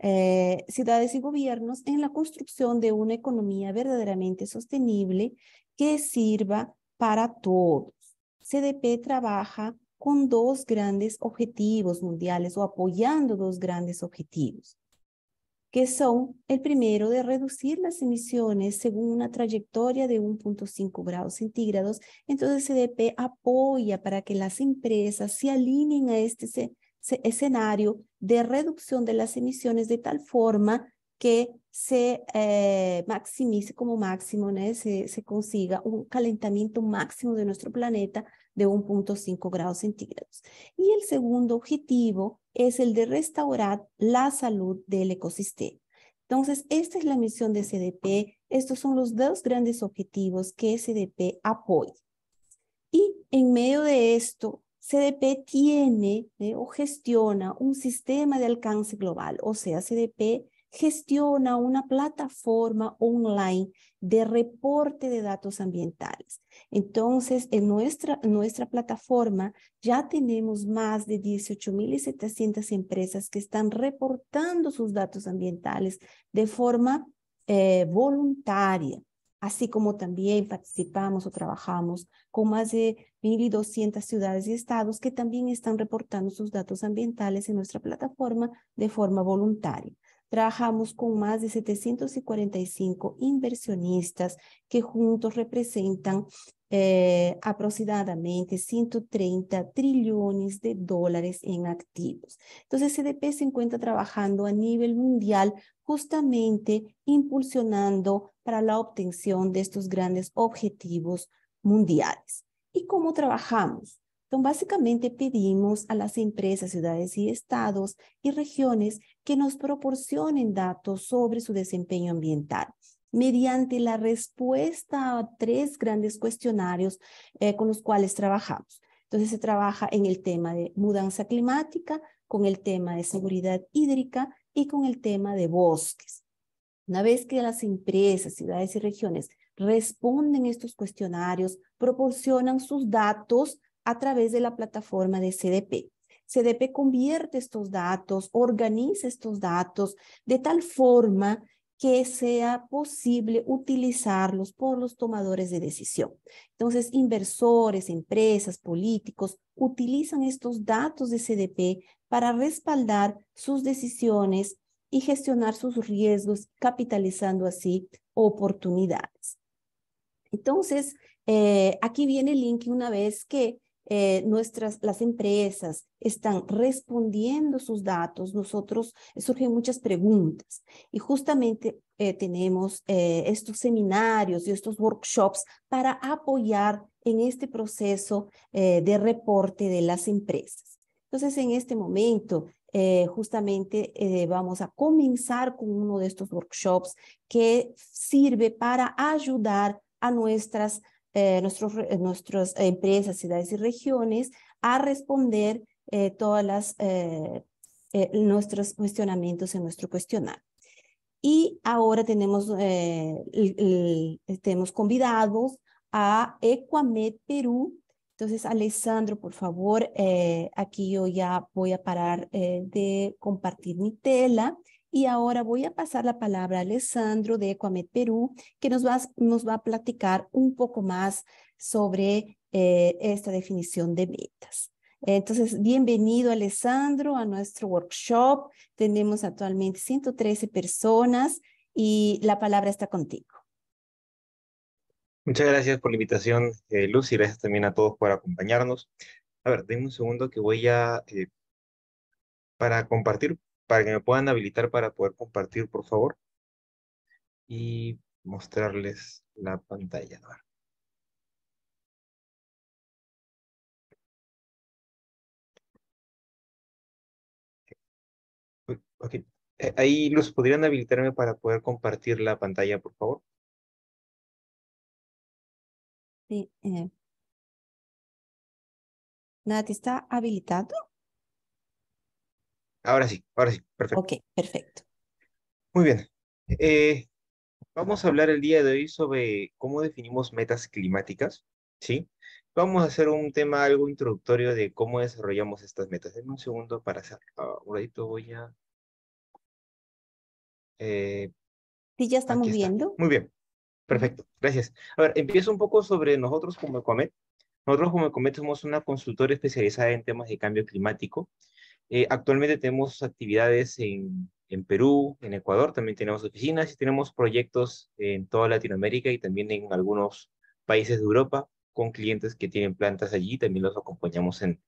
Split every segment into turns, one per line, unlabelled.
Eh, ciudades y gobiernos en la construcción de una economía verdaderamente sostenible que sirva para todos. CDP trabaja con dos grandes objetivos mundiales o apoyando dos grandes objetivos, que son el primero de reducir las emisiones según una trayectoria de 1.5 grados centígrados. Entonces CDP apoya para que las empresas se alineen a este escenario de reducción de las emisiones de tal forma que se eh, maximice como máximo, se, consiga un calentamiento máximo de nuestro planeta de 1.5 grados centígrados. Y el segundo objetivo es el de restaurar la salud del ecosistema. Entonces, esta es la misión de CDP. Estos son los dos grandes objetivos que CDP apoya. Y en medio de esto, CDP tiene eh, o gestiona un sistema de alcance global, o sea, CDP gestiona una plataforma online de reporte de datos ambientales. Entonces, en nuestra, nuestra plataforma ya tenemos más de 18.700 empresas que están reportando sus datos ambientales de forma eh, voluntaria así como también participamos o trabajamos con más de 1.200 ciudades y estados que también están reportando sus datos ambientales en nuestra plataforma de forma voluntaria. Trabajamos con más de 745 inversionistas que juntos representan eh, aproximadamente 130 trillones de dólares en activos. Entonces, CDP se encuentra trabajando a nivel mundial justamente impulsionando para la obtención de estos grandes objetivos mundiales. ¿Y cómo trabajamos? Entonces, básicamente pedimos a las empresas, ciudades y estados y regiones que nos proporcionen datos sobre su desempeño ambiental mediante la respuesta a tres grandes cuestionarios eh, con los cuales trabajamos. Entonces se trabaja en el tema de mudanza climática, con el tema de seguridad hídrica y con el tema de bosques. Una vez que las empresas, ciudades y regiones responden estos cuestionarios, proporcionan sus datos a través de la plataforma de CDP. CDP convierte estos datos, organiza estos datos de tal forma que sea posible utilizarlos por los tomadores de decisión. Entonces, inversores, empresas, políticos utilizan estos datos de CDP para respaldar sus decisiones y gestionar sus riesgos, capitalizando así oportunidades. Entonces, eh, aquí viene el link una vez que eh, nuestras, las empresas están respondiendo sus datos, nosotros eh, surgen muchas preguntas y justamente eh, tenemos estos seminarios y estos workshops para apoyar en este proceso de reporte de las empresas. Entonces, en este momento, justamente vamos a comenzar con uno de estos workshops que sirve para ayudar a nuestras eh, nuestros, nuestras eh, empresas, ciudades y regiones a responder eh, todas las eh, nuestros cuestionamientos en nuestro cuestionario. Y ahora tenemos, tenemos convidados a Equamed Perú. Entonces, Alessandro, por favor, aquí yo ya voy a parar de compartir mi tela y ahora voy a pasar la palabra a Alessandro de Ecoamed Perú, que nos va, nos va a platicar un poco más sobre eh, esta definición de metas. Entonces, bienvenido Alessandro a nuestro workshop. Tenemos actualmente 113 personas y la palabra está contigo.
Muchas gracias por la invitación, Lucy. Eh, Luz, y gracias también a todos por acompañarnos. A ver, denme un segundo que voy a, eh, para compartir para que me puedan habilitar para poder compartir, por favor. Y mostrarles la pantalla. Okay. Eh, ahí los podrían habilitarme para poder compartir la pantalla, por favor.
Sí. Nada, eh. ¿Nati está habilitado?
Ahora sí, ahora sí, perfecto. Ok, perfecto. Muy bien. Eh, vamos a hablar el día de hoy sobre cómo definimos metas climáticas, ¿sí? Vamos a hacer un tema algo introductorio de cómo desarrollamos estas metas. Denme un segundo para hacer. Ah, un ratito voy a... Eh,
sí, ya estamos viendo.
Muy bien, perfecto, gracias. A ver, empiezo un poco sobre nosotros como Ecomet. Nosotros como Ecomet somos una consultora especializada en temas de cambio climático eh, actualmente tenemos actividades en, Perú, en Ecuador, también tenemos oficinas y tenemos proyectos en toda Latinoamérica y también en algunos países de Europa con clientes que tienen plantas allí. También los acompañamos en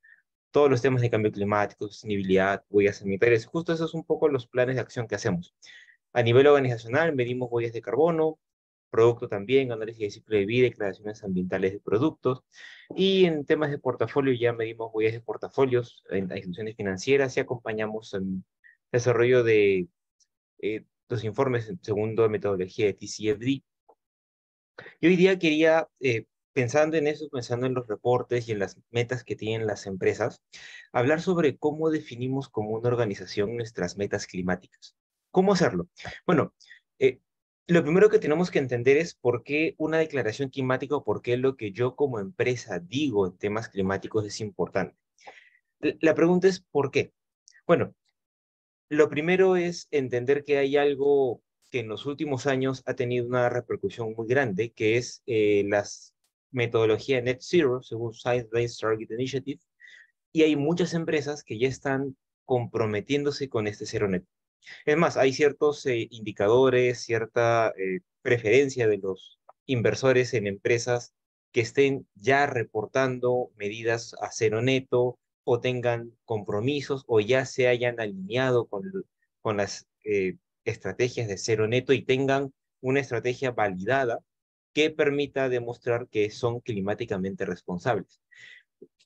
todos los temas de cambio climático, sostenibilidad, huellas sanitarias. Justo esos son un poco los planes de acción que hacemos. A nivel organizacional medimos huellas de carbono, producto también, análisis de ciclo de vida y ambientales de productos. Y en temas de portafolio ya medimos huellas de portafolios en instituciones financieras y acompañamos el desarrollo de eh, los informes segundo la metodología de TCFD. Yo hoy día quería, eh, pensando en eso, pensando en los reportes y en las metas que tienen las empresas, hablar sobre cómo definimos como una organización nuestras metas climáticas. ¿Cómo hacerlo? Bueno, lo primero que tenemos que entender es por qué una declaración climática o por qué lo que yo como empresa digo en temas climáticos es importante. La pregunta es ¿por qué? Bueno, lo primero es entender que hay algo que en los últimos años ha tenido una repercusión muy grande, que es eh, la metodología Net Zero, según Science Based Target Initiative, y hay muchas empresas que ya están comprometiéndose con este cero net. Es más, hay ciertos eh, indicadores, cierta eh, preferencia de los inversores en empresas que estén ya reportando medidas a cero neto o tengan compromisos o ya se hayan alineado con, las eh, estrategias de cero neto y tengan una estrategia validada que permita demostrar que son climáticamente responsables.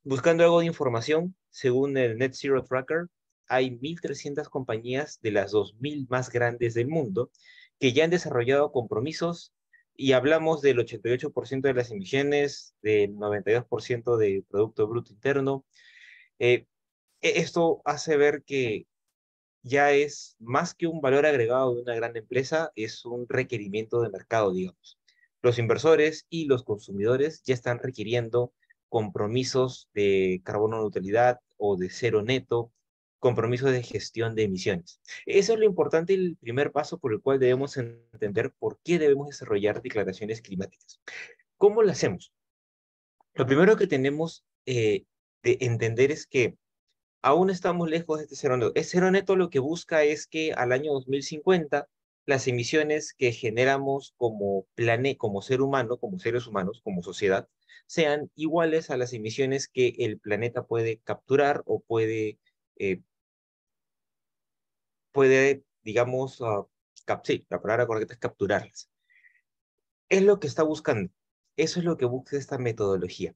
Buscando algo de información, según el Net Zero Tracker, hay 1.300 compañías de las 2.000 más grandes del mundo que ya han desarrollado compromisos y hablamos del 88% de las emisiones, del 92% del Producto Bruto Interno. Eh, e, esto hace ver que ya es más que un valor agregado de una gran empresa, es un requerimiento de mercado, digamos. Los inversores y los consumidores ya están requiriendo compromisos de carbono neutralidad o de cero neto compromiso de gestión de emisiones. Eso es lo importante y el primer paso por el cual debemos entender por qué debemos desarrollar declaraciones climáticas. ¿Cómo lo hacemos? Lo primero que tenemos eh, de entender es que aún estamos lejos de este cero neto. El este cero neto lo que busca es que al año 2050 las emisiones que generamos como plane, como ser humano, como seres humanos, como sociedad, sean iguales a las emisiones que el planeta puede capturar o puede eh, puede, digamos, ah, la palabra correcta es capturarlas. Es lo que está buscando. Eso es lo que busca esta metodología.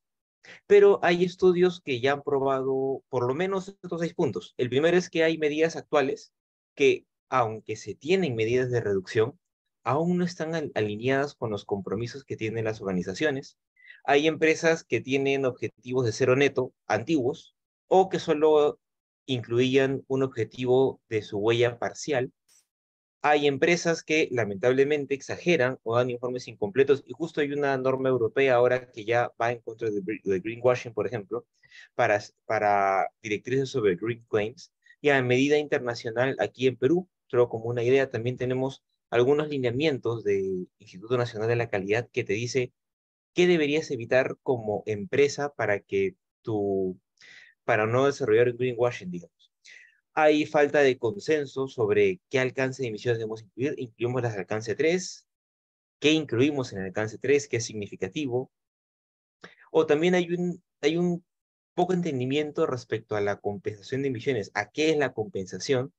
Pero hay estudios que ya han probado por lo menos estos seis puntos. El primero es que hay medidas actuales que, aunque se tienen medidas de reducción, aún no están alineadas con los compromisos que tienen las organizaciones. Hay empresas que tienen objetivos de cero neto antiguos o que solo incluían un objetivo de su huella parcial. Hay empresas que lamentablemente exageran o dan informes incompletos y justo hay una norma europea ahora que ya va en contra de, greenwashing, por ejemplo, para, para directrices sobre green claims. Y a medida internacional, aquí en Perú, solo como una idea, también tenemos algunos lineamientos del Instituto Nacional de la Calidad que te dice qué deberías evitar como empresa para que tu para no desarrollar greenwashing, digamos. Hay falta de consenso sobre qué alcance de emisiones debemos incluir. Incluimos las de alcance 3, qué incluimos en el alcance 3, qué es significativo. O también hay un, hay un poco entendimiento respecto a la compensación de emisiones, a qué es la compensación,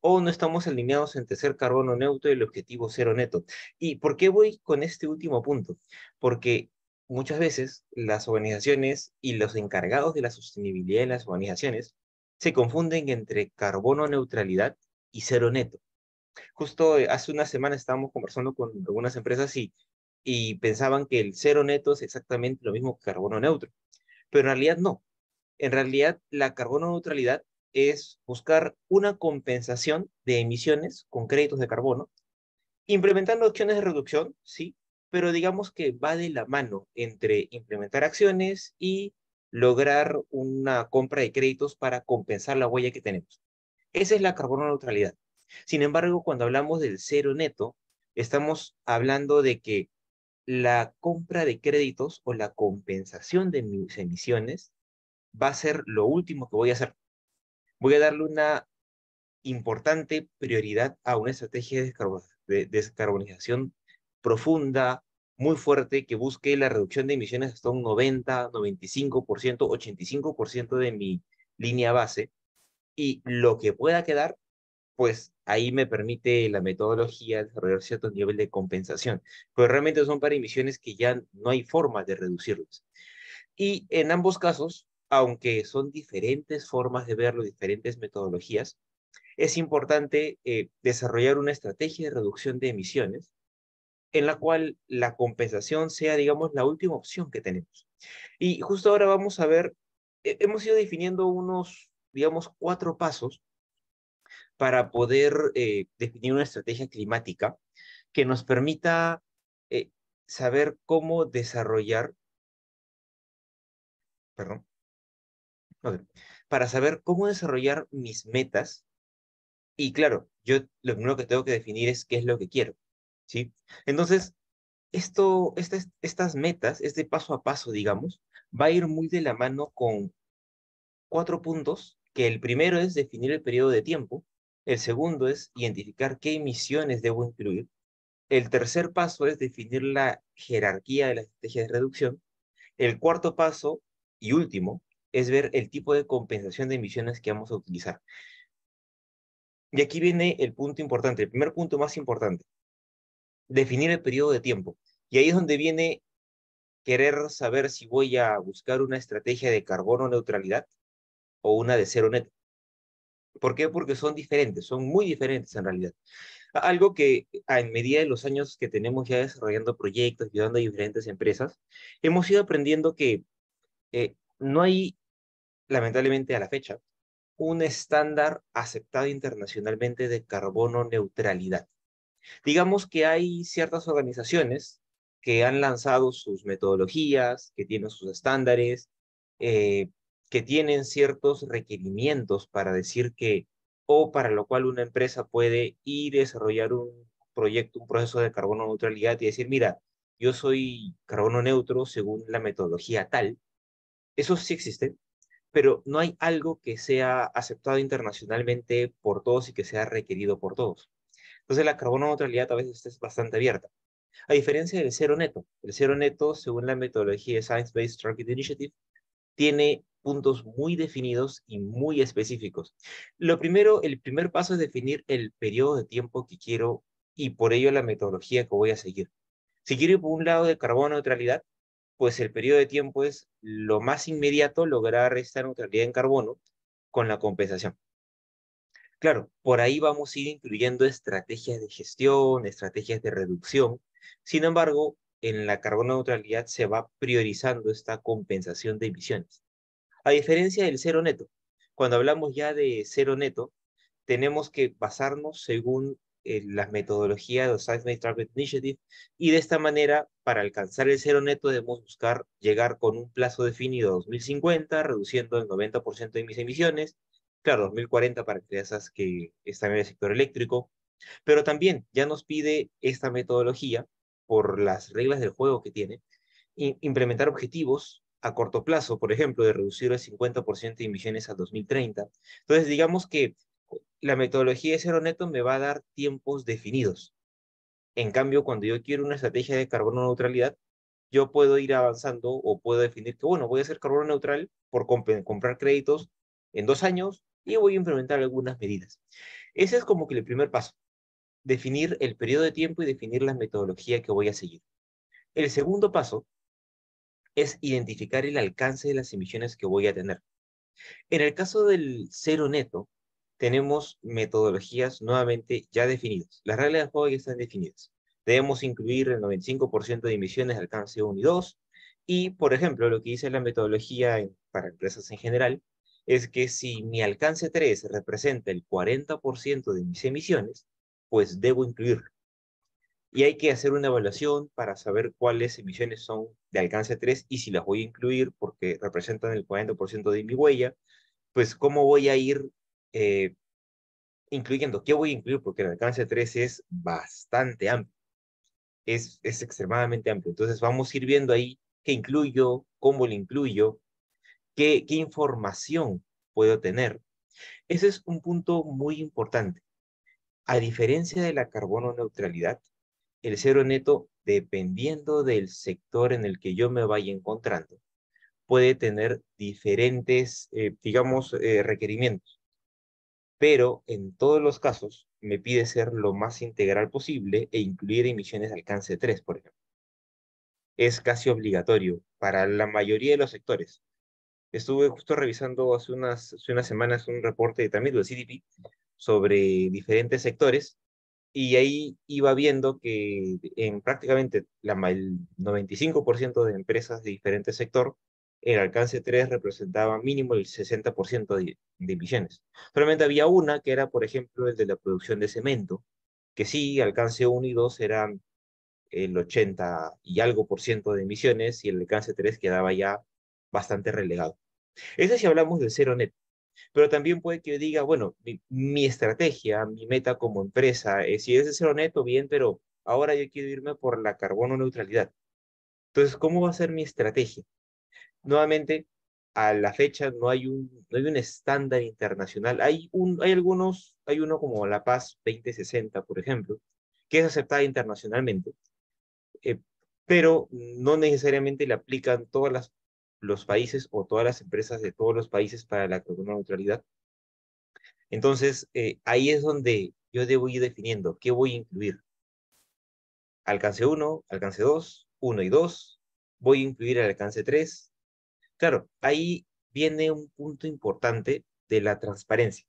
o no estamos alineados entre ser carbono neutro y el objetivo cero neto. ¿Y por qué voy con este último punto? Porque muchas veces las organizaciones y los encargados de la sostenibilidad de las organizaciones se confunden entre carbono neutralidad y cero neto. Justo eh, hace una semana estábamos conversando con algunas empresas y, pensaban que el cero neto es exactamente lo mismo que carbono neutro, pero en realidad no. En realidad la carbono neutralidad es buscar una compensación de emisiones con créditos de carbono, implementando opciones de reducción, sí, pero digamos que va de la mano entre implementar acciones y lograr una compra de créditos para compensar la huella que tenemos. Esa es la carbono neutralidad. Sin embargo, cuando hablamos del cero neto, estamos hablando de que la compra de créditos o la compensación de mis emisiones va a ser lo último que voy a hacer. Voy a darle una importante prioridad a una estrategia de descarbonización profunda, muy fuerte, que busque la reducción de emisiones hasta un 90, 95%, 85% de mi línea base. Y lo que pueda quedar, pues ahí me permite la metodología desarrollar cierto nivel de compensación. Pero realmente son para emisiones que ya no hay forma de reducirlas. Y en ambos casos, aunque son diferentes formas de verlo, diferentes metodologías, es importante eh, desarrollar una estrategia de reducción de emisiones en la cual la compensación sea, digamos, la última opción que tenemos. Y justo ahora vamos a ver, eh, hemos ido definiendo unos, digamos, cuatro pasos para poder eh, definir una estrategia climática que nos permita eh, saber cómo desarrollar, perdón, para saber cómo desarrollar mis metas. Y claro, yo lo primero que tengo que definir es qué es lo que quiero. ¿sí? Entonces, esto, estas, estas metas, este paso a paso, digamos, va a ir muy de la mano con cuatro puntos, que el primero es definir el periodo de tiempo, el segundo es identificar qué emisiones debo incluir, el tercer paso es definir la jerarquía de la estrategia de reducción, el cuarto paso y último es ver el tipo de compensación de emisiones que vamos a utilizar. Y aquí viene el punto importante, el primer punto más importante definir el periodo de tiempo. Y ahí es donde viene querer saber si voy a buscar una estrategia de carbono neutralidad o una de cero neto. ¿Por qué? Porque son diferentes, son muy diferentes en realidad. Algo que a medida de los años que tenemos ya desarrollando proyectos, ayudando a diferentes empresas, hemos ido aprendiendo que eh, no hay, lamentablemente a la fecha, un estándar aceptado internacionalmente de carbono neutralidad. Digamos que hay ciertas organizaciones que han lanzado sus metodologías, que tienen sus estándares, eh, que tienen ciertos requerimientos para decir que, o para lo cual una empresa puede ir a desarrollar un proyecto, un proceso de carbono neutralidad y decir, mira, yo soy carbono neutro según la metodología tal. Eso sí existe, pero no hay algo que sea aceptado internacionalmente por todos y que sea requerido por todos. Entonces la carbono neutralidad a veces es bastante abierta. A diferencia del cero neto, el cero neto, según la metodología de Science Based Target Initiative, tiene puntos muy definidos y muy específicos. Lo primero, el primer paso es definir el periodo de tiempo que quiero y por ello la metodología que voy a seguir. Si quiero por un lado de carbono neutralidad, pues el periodo de tiempo es lo más inmediato lograr esta neutralidad en carbono con la compensación. Claro, por ahí vamos a ir incluyendo estrategias de gestión, estrategias de reducción. Sin embargo, en la carbono neutralidad se va priorizando esta compensación de emisiones. A diferencia del cero neto, cuando hablamos ya de cero neto, tenemos que basarnos según eh, las metodologías de Science Target Initiative y de esta manera, para alcanzar el cero neto, debemos buscar llegar con un plazo definido 2050, reduciendo el 90% de mis emisiones, Claro, 2040 para empresas que están en el sector eléctrico, pero también ya nos pide esta metodología, por las reglas del juego que tiene, implementar objetivos a corto plazo, por ejemplo, de reducir el 50% de emisiones a 2030. Entonces, digamos que la metodología de cero neto me va a dar tiempos definidos. En cambio, cuando yo quiero una estrategia de carbono neutralidad, yo puedo ir avanzando o puedo definir que, bueno, voy a ser carbono neutral por comprar créditos en dos años y voy a implementar algunas medidas. Ese es como que el primer paso, definir el periodo de tiempo y definir la metodología que voy a seguir. El segundo paso es identificar el alcance de las emisiones que voy a tener. En el caso del cero neto, tenemos metodologías nuevamente ya definidas. Las reglas de juego ya están definidas. Debemos incluir el 95% de emisiones de alcance 1 y 2. Y, por ejemplo, lo que dice la metodología para empresas en general es que si mi alcance 3 representa el 40% de mis emisiones, pues debo incluirlo. Y hay que hacer una evaluación para saber cuáles emisiones son de alcance 3 y si las voy a incluir porque representan el 40% de mi huella, pues cómo voy a ir eh, incluyendo, qué voy a incluir, porque el alcance 3 es bastante amplio, es, es extremadamente amplio. Entonces vamos a ir viendo ahí qué incluyo, cómo lo incluyo, ¿Qué, información puedo tener? Ese es un punto muy importante. A diferencia de la carbono neutralidad, el cero neto, dependiendo del sector en el que yo me vaya encontrando, puede tener diferentes, eh, digamos, eh, requerimientos. Pero en todos los casos me pide ser lo más integral posible e incluir emisiones de alcance 3, por ejemplo. Es casi obligatorio para la mayoría de los sectores, Estuve justo revisando hace unas, unas semanas un reporte también del CDP sobre diferentes sectores y ahí iba viendo que en prácticamente la, el 95% de empresas de diferentes sectores, el alcance 3 representaba mínimo el 60% de, de, emisiones. Solamente había una que era, por ejemplo, el de la producción de cemento, que sí, alcance 1 y 2 eran el 80 y algo por ciento de emisiones y el alcance 3 quedaba ya bastante relegado. Eso si hablamos de cero neto. Pero también puede que yo diga, bueno, mi, estrategia, mi meta como empresa, es si es de cero neto, bien, pero ahora yo quiero irme por la carbono neutralidad. Entonces, ¿cómo va a ser mi estrategia? Nuevamente, a la fecha no hay un, no hay un estándar internacional. Hay, un, hay algunos, hay uno como La Paz 2060, por ejemplo, que es aceptada internacionalmente, eh, pero no necesariamente le aplican todas las los países o todas las empresas de todos los países para la carbono neutralidad. Entonces, eh, ahí es donde yo debo ir definiendo qué voy a incluir. Alcance 1, alcance 2, 1 y 2. Voy a incluir el alcance 3. Claro, ahí viene un punto importante de la transparencia.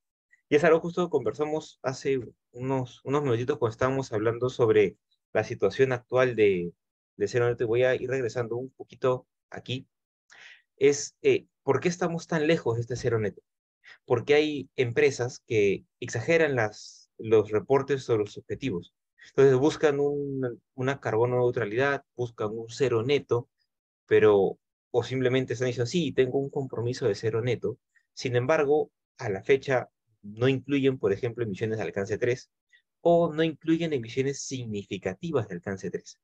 Y es algo justo conversamos hace unos, unos minutitos cuando estábamos hablando sobre la situación actual de, de Cero. Norte. voy a ir regresando un poquito aquí es eh, por qué estamos tan lejos de este cero neto. Porque hay empresas que exageran las, los reportes o los objetivos. Entonces buscan una carbono neutralidad, buscan un cero neto, pero o simplemente están diciendo, sí, tengo un compromiso de cero neto. Sin embargo, a la fecha no incluyen, por ejemplo, emisiones de alcance 3 o no incluyen emisiones significativas de alcance 3.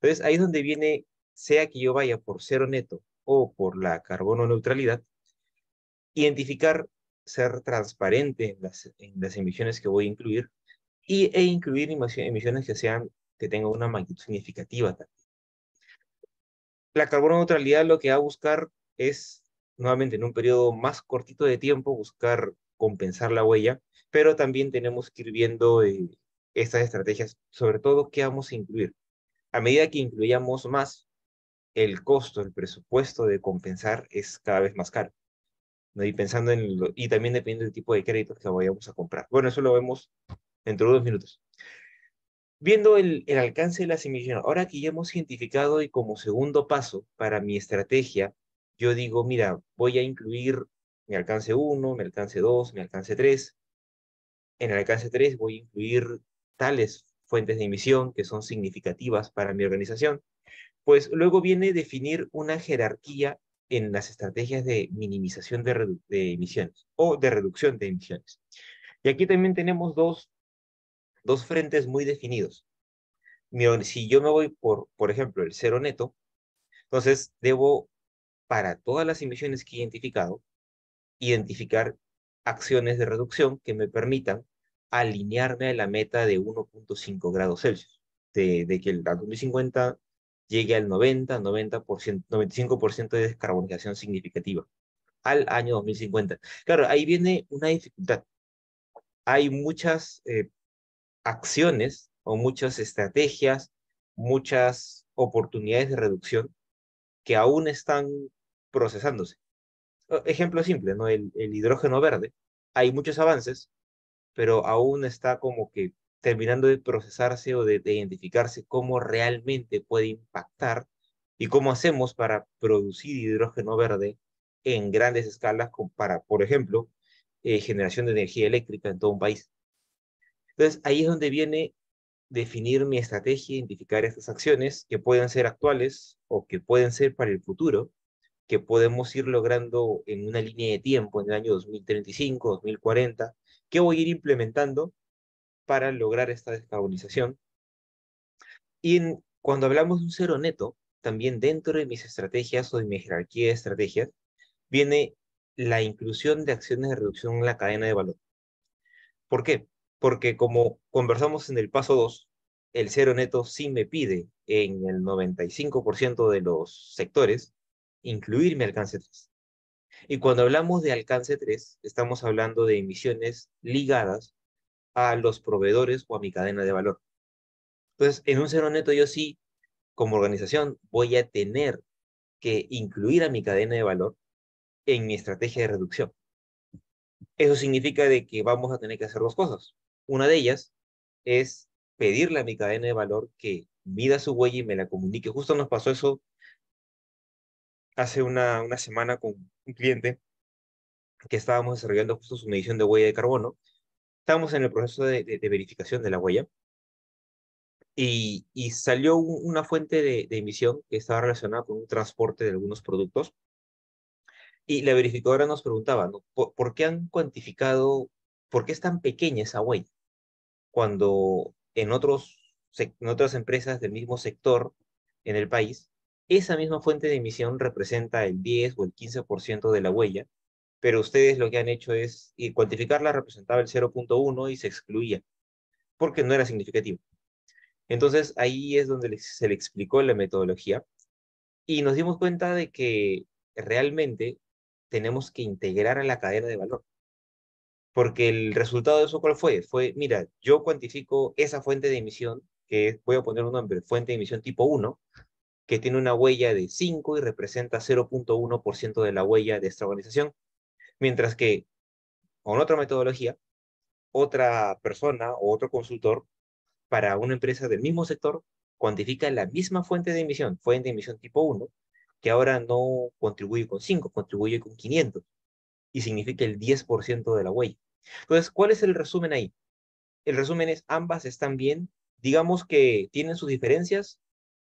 Entonces, ahí es donde viene, sea que yo vaya por cero neto o por la carbono neutralidad, identificar, ser transparente en las, en las emisiones que voy a incluir y, e incluir emisiones que, sean, que tengan una magnitud significativa también. La carbono neutralidad lo que va a buscar es, nuevamente, en un periodo más cortito de tiempo, buscar compensar la huella, pero también tenemos que ir viendo eh, estas estrategias, sobre todo qué vamos a incluir. A medida que incluyamos más, el costo, el presupuesto de compensar es cada vez más caro. ¿no? Y, pensando en y también dependiendo del tipo de créditos que vayamos a comprar. Bueno, eso lo vemos dentro de dos minutos. Viendo el, alcance de la emisiones. ahora que ya hemos identificado y como segundo paso para mi estrategia, yo digo, mira, voy a incluir mi alcance 1, mi alcance 2, mi alcance 3. En el alcance 3 voy a incluir tales fuentes de emisión que son significativas para mi organización pues luego viene definir una jerarquía en las estrategias de minimización de, emisiones o de reducción de emisiones. Y aquí también tenemos dos, dos frentes muy definidos. Si yo me voy por, por ejemplo, el cero neto, entonces debo, para todas las emisiones que he identificado, identificar acciones de reducción que me permitan alinearme a la meta de 1.5 grados Celsius, de, de que el 2050 llegue al 90, 90%, 95% de descarbonización significativa al año 2050. Claro, ahí viene una dificultad. Hay muchas eh, acciones o muchas estrategias, muchas oportunidades de reducción que aún están procesándose. Ejemplo simple, ¿no? El, el hidrógeno verde. Hay muchos avances, pero aún está como que terminando de procesarse o de, identificarse cómo realmente puede impactar y cómo hacemos para producir hidrógeno verde en grandes escalas para, por ejemplo, eh, generación de energía eléctrica en todo un país. Entonces, ahí es donde viene definir mi estrategia, identificar estas acciones que pueden ser actuales o que pueden ser para el futuro, que podemos ir logrando en una línea de tiempo, en el año 2035, 2040, que voy a ir implementando para lograr esta descarbonización. Y cuando hablamos de un cero neto, también dentro de mis estrategias o de mi jerarquía de estrategias, viene la inclusión de acciones de reducción en la cadena de valor. ¿Por qué? Porque como conversamos en el paso 2, el cero neto sí me pide en el 95% de los sectores incluir mi alcance 3. Y cuando hablamos de alcance 3, estamos hablando de emisiones ligadas a los proveedores o a mi cadena de valor. Entonces, en un cero neto yo sí, como organización, voy a tener que incluir a mi cadena de valor en mi estrategia de reducción. Eso significa de que vamos a tener que hacer dos cosas. Una de ellas es pedirle a mi cadena de valor que mida su huella y me la comunique. Justo nos pasó eso hace una, una semana con un cliente que estábamos desarrollando justo su medición de huella de carbono estábamos en el proceso de, verificación de la huella y, salió una fuente de, emisión que estaba relacionada con un transporte de algunos productos. Y la verificadora nos preguntaba, ¿Por, qué han cuantificado, por qué es tan pequeña esa huella? Cuando en, otros, en otras empresas del mismo sector en el país, esa misma fuente de emisión representa el 10 o el 15% de la huella pero ustedes lo que han hecho es, cuantificarla representaba el 0.1 y se excluía, porque no era significativo. Entonces ahí es donde se le explicó la metodología y nos dimos cuenta de que realmente tenemos que integrar a la cadena de valor. Porque el resultado de eso, ¿cuál fue? Fue, mira, yo cuantifico esa fuente de emisión, que voy a poner un nombre, fuente de emisión tipo 1, que tiene una huella de 5 y representa 0.1% de la huella de esta organización. Mientras que con otra metodología, otra persona o otro consultor para una empresa del mismo sector cuantifica la misma fuente de emisión, fuente de emisión tipo 1, que ahora no contribuye con 5, contribuye con 500 y significa el 10% de la huella. Entonces, ¿cuál es el resumen ahí? El resumen es ambas están bien, digamos que tienen sus diferencias,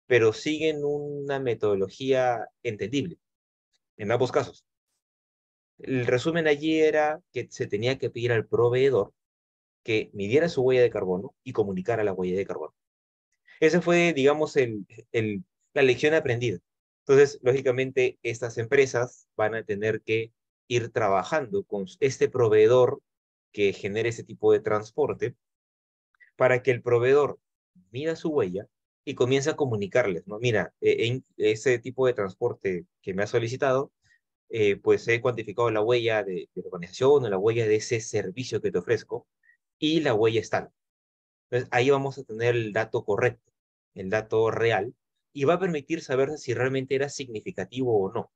pero siguen una metodología entendible en ambos casos. El resumen allí era que se tenía que pedir al proveedor que midiera su huella de carbono y comunicara la huella de carbono. Esa fue, digamos, la lección aprendida. Entonces, lógicamente, estas empresas van a tener que ir trabajando con este proveedor que genere ese tipo de transporte para que el proveedor mida su huella y comience a comunicarles, ¿no? Mira, e, ese tipo de transporte que me ha solicitado eh, pues he cuantificado la huella de, la organización o la huella de ese servicio que te ofrezco y la huella está. Entonces, ahí vamos a tener el dato correcto, el dato real, y va a permitir saber si realmente era significativo o no.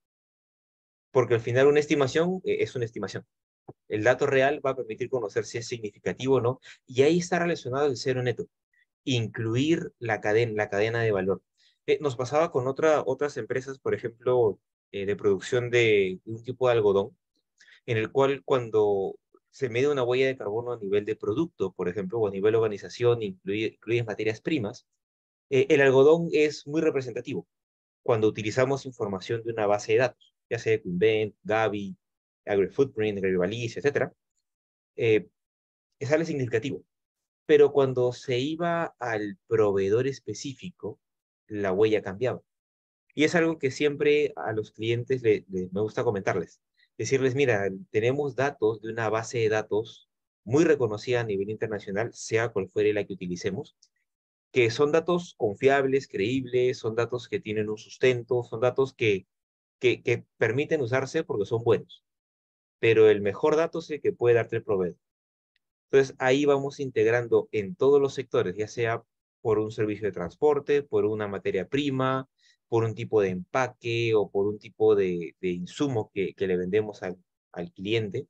Porque al final una estimación eh, es una estimación. El dato real va a permitir conocer si es significativo o no, y ahí está relacionado el cero neto. Incluir la cadena, la cadena de valor. Eh, nos pasaba con otra, otras empresas, por ejemplo, eh, de producción de, un tipo de algodón, en el cual cuando se mide una huella de carbono a nivel de producto, por ejemplo, o a nivel de organización, incluye, materias primas, eh, el algodón es muy representativo cuando utilizamos información de una base de datos, ya sea de Cumben, Gavi, AgriFootprint, AgriValice, etc. Eh, es significativo. Pero cuando se iba al proveedor específico, la huella cambiaba. Y es algo que siempre a los clientes me gusta comentarles. Decirles, mira, tenemos datos de una base de datos muy reconocida a nivel internacional, sea cual fuere la que utilicemos, que son datos confiables, creíbles, son datos que tienen un sustento, son datos que, que, que permiten usarse porque son buenos. Pero el mejor dato es el que puede darte el proveedor. Entonces, ahí vamos integrando en todos los sectores, ya sea por un servicio de transporte, por una materia prima, por un tipo de empaque o por un tipo de, insumo que, que, le vendemos al, cliente,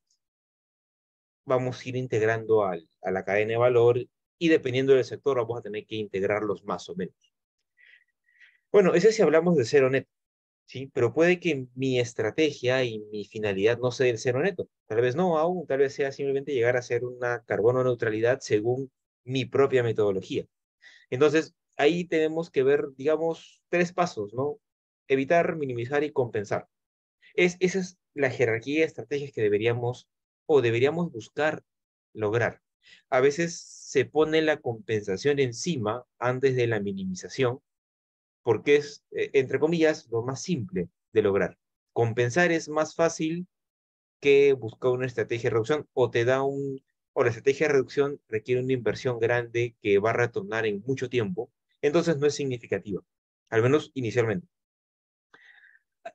vamos a ir integrando a la cadena de valor y dependiendo del sector vamos a tener que integrarlos más o menos. Bueno, ese si hablamos de cero neto, ¿sí? Pero puede que mi estrategia y mi finalidad no sea el cero neto. Tal vez no aún, tal vez sea simplemente llegar a ser una carbono neutralidad según mi propia metodología. Entonces, ahí tenemos que ver, digamos, tres pasos, ¿no? Evitar, minimizar y compensar. Es, esa es la jerarquía de estrategias que deberíamos o deberíamos buscar lograr. A veces se pone la compensación encima antes de la minimización, porque es, eh, entre comillas, lo más simple de lograr. Compensar es más fácil que buscar una estrategia de reducción o te da un, o la estrategia de reducción requiere una inversión grande que va a retornar en mucho tiempo entonces no es significativa, al menos inicialmente.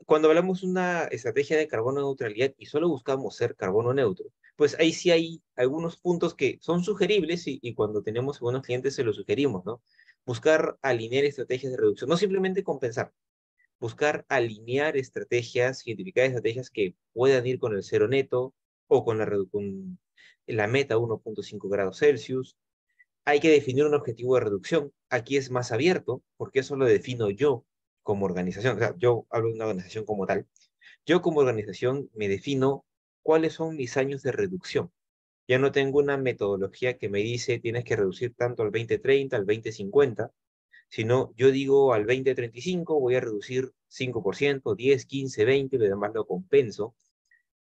Cuando hablamos de una estrategia de carbono neutralidad y solo buscamos ser carbono neutro, pues ahí sí hay algunos puntos que son sugeribles y, cuando tenemos buenos clientes se los sugerimos, ¿no? Buscar alinear estrategias de reducción, no simplemente compensar, buscar alinear estrategias, identificar estrategias que puedan ir con el cero neto o con la, con la meta 1.5 grados Celsius, hay que definir un objetivo de reducción. Aquí es más abierto, porque eso lo defino yo como organización. O sea, yo hablo de una organización como tal. Yo como organización me defino cuáles son mis años de reducción. Ya no tengo una metodología que me dice tienes que reducir tanto al 2030, al 2050, sino yo digo al 2035 voy a reducir 5%, 10, 15, 20, lo demás lo compenso.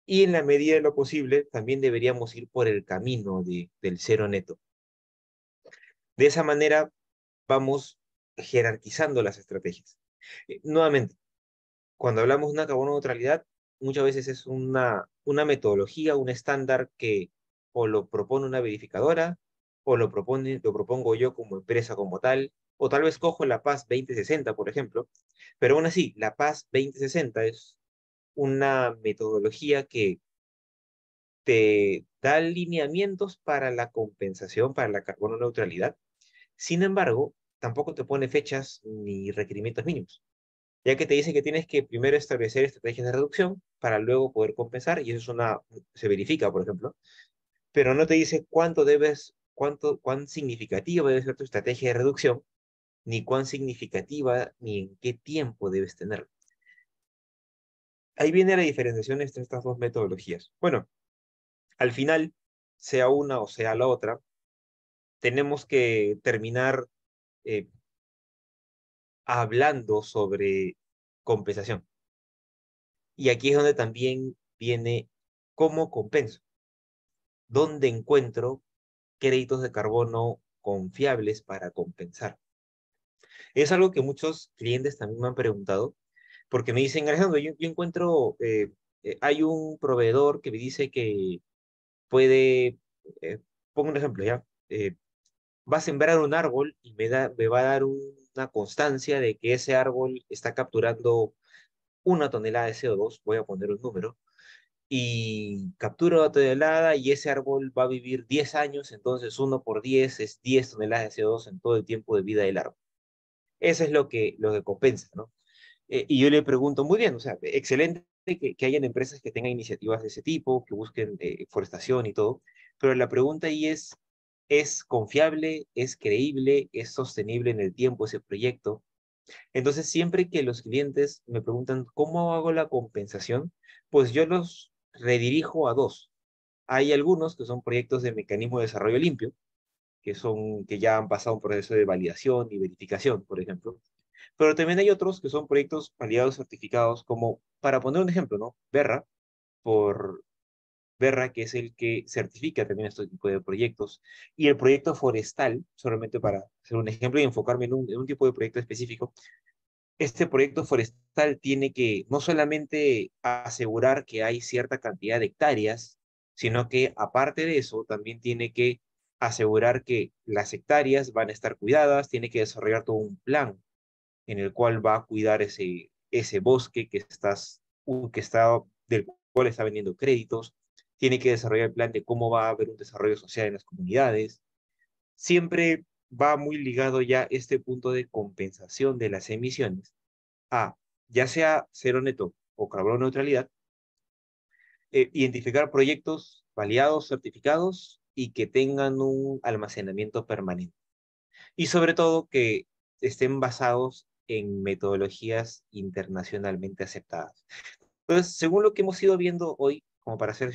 Y en la medida de lo posible también deberíamos ir por el camino del cero neto. De esa manera vamos jerarquizando las estrategias. Eh, nuevamente, cuando hablamos de una carbono neutralidad, muchas veces es una, una metodología, un estándar que o lo propone una verificadora, o lo, propone, lo propongo yo como empresa como tal, o tal vez cojo la Paz 2060, por ejemplo, pero aún así, la Paz 2060 es una metodología que te da lineamientos para la compensación, para la carbono neutralidad, sin embargo, tampoco te pone fechas ni requerimientos mínimos, ya que te dice que tienes que primero establecer estrategias de reducción para luego poder compensar, y eso se verifica, por ejemplo, pero no te dice cuánto debes, cuánto, cuán significativa debe ser tu estrategia de reducción, ni cuán significativa, ni en qué tiempo debes tenerla ahí viene la diferenciación entre estas dos metodologías. Bueno, al final, sea una o sea la otra, tenemos que terminar eh, hablando sobre compensación. Y aquí es donde también viene cómo compenso, dónde encuentro créditos de carbono confiables para compensar. Es algo que muchos clientes también me han preguntado, porque me dicen, Alejandro, yo, encuentro, eh, eh, hay un proveedor que me dice que puede, pongo un ejemplo ya, va a sembrar un árbol y me, va a dar una constancia de que ese árbol está capturando una tonelada de CO2, voy a poner un número, y captura una tonelada y ese árbol va a vivir 10 años, entonces 1 por 10 es 10 toneladas de CO2 en todo el tiempo de vida del árbol. Eso es lo que, lo que compensa, ¿no? Eh, y yo le pregunto, muy bien, o sea, excelente que, hayan empresas que tengan iniciativas de ese tipo, que busquen eh, forestación y todo, pero la pregunta ahí es, es confiable, es creíble, es sostenible en el tiempo ese proyecto. Entonces, siempre que los clientes me preguntan cómo hago la compensación, pues yo los redirijo a dos. Hay algunos que son proyectos de mecanismo de desarrollo limpio, que, son, que ya han pasado un proceso de validación y verificación, por ejemplo. Pero también hay otros que son proyectos validados certificados, como, para poner un ejemplo, ¿no? Berra, por Berra, que es el que certifica también este tipo de proyectos, y el proyecto forestal, solamente para hacer un ejemplo y enfocarme en un, un tipo de proyecto específico, este proyecto forestal tiene que no solamente asegurar que hay cierta cantidad de hectáreas, sino que aparte de eso también tiene que asegurar que las hectáreas van a estar cuidadas, tiene que desarrollar todo un plan en el cual va a cuidar ese, ese bosque que, estás, que está, del cual está vendiendo créditos, tiene que desarrollar el plan de cómo va a haber un desarrollo social en las comunidades. Siempre va muy ligado ya este punto de compensación de las emisiones a, ya sea cero neto o carbono neutralidad, eh, identificar proyectos validados, certificados y que tengan un almacenamiento permanente. Y sobre todo que estén basados en metodologías internacionalmente aceptadas. Entonces, según lo que hemos ido viendo hoy, como para hacer